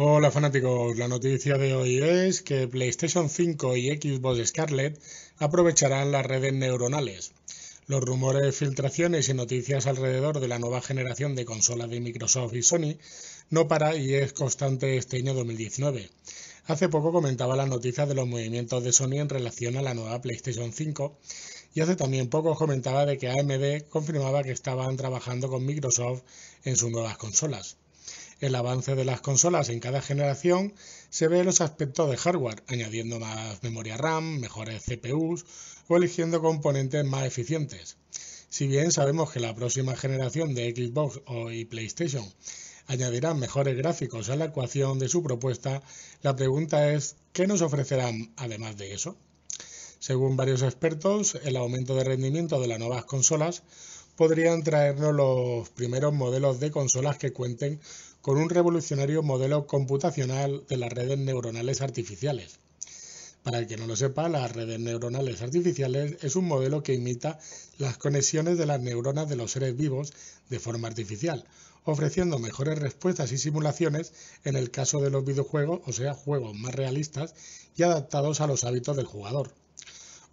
Hola fanáticos, la noticia de hoy es que PlayStation 5 y Xbox Scarlett aprovecharán las redes neuronales. Los rumores, filtraciones y noticias alrededor de la nueva generación de consolas de Microsoft y Sony no para y es constante este año 2019. Hace poco comentaba las noticias de los movimientos de Sony en relación a la nueva PlayStation 5 y hace también poco comentaba de que AMD confirmaba que estaban trabajando con Microsoft en sus nuevas consolas. El avance de las consolas en cada generación se ve en los aspectos de hardware, añadiendo más memoria RAM, mejores CPUs o eligiendo componentes más eficientes. Si bien sabemos que la próxima generación de Xbox y PlayStation añadirán mejores gráficos a la ecuación de su propuesta, la pregunta es ¿qué nos ofrecerán además de eso? Según varios expertos, el aumento de rendimiento de las nuevas consolas podrían traernos los primeros modelos de consolas que cuenten con un revolucionario modelo computacional de las redes neuronales artificiales. Para el que no lo sepa, las redes neuronales artificiales es un modelo que imita las conexiones de las neuronas de los seres vivos de forma artificial, ofreciendo mejores respuestas y simulaciones en el caso de los videojuegos, o sea, juegos más realistas y adaptados a los hábitos del jugador.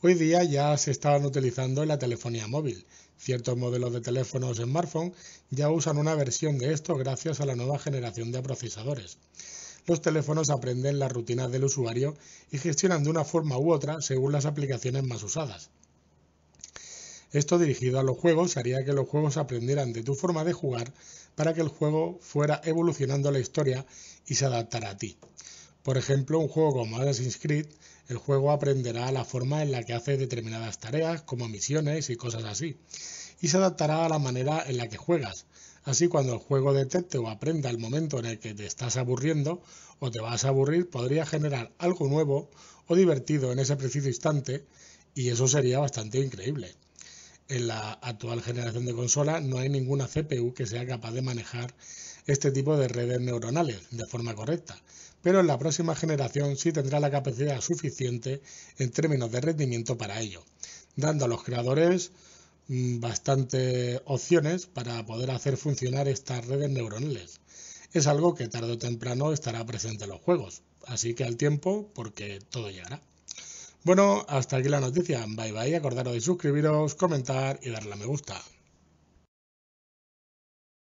Hoy día ya se estaban utilizando en la telefonía móvil, Ciertos modelos de teléfonos smartphone ya usan una versión de esto gracias a la nueva generación de procesadores. Los teléfonos aprenden las rutinas del usuario y gestionan de una forma u otra según las aplicaciones más usadas. Esto dirigido a los juegos haría que los juegos aprendieran de tu forma de jugar para que el juego fuera evolucionando la historia y se adaptara a ti. Por ejemplo, un juego como Assassin's Creed, el juego aprenderá la forma en la que hace determinadas tareas, como misiones y cosas así, y se adaptará a la manera en la que juegas. Así cuando el juego detecte o aprenda el momento en el que te estás aburriendo o te vas a aburrir, podría generar algo nuevo o divertido en ese preciso instante, y eso sería bastante increíble. En la actual generación de consola no hay ninguna CPU que sea capaz de manejar este tipo de redes neuronales de forma correcta, pero la próxima generación sí tendrá la capacidad suficiente en términos de rendimiento para ello, dando a los creadores mm, bastantes opciones para poder hacer funcionar estas redes neuronales. Es algo que tarde o temprano estará presente en los juegos, así que al tiempo, porque todo llegará. Bueno, hasta aquí la noticia. Bye bye, acordaros de suscribiros, comentar y darle a me gusta.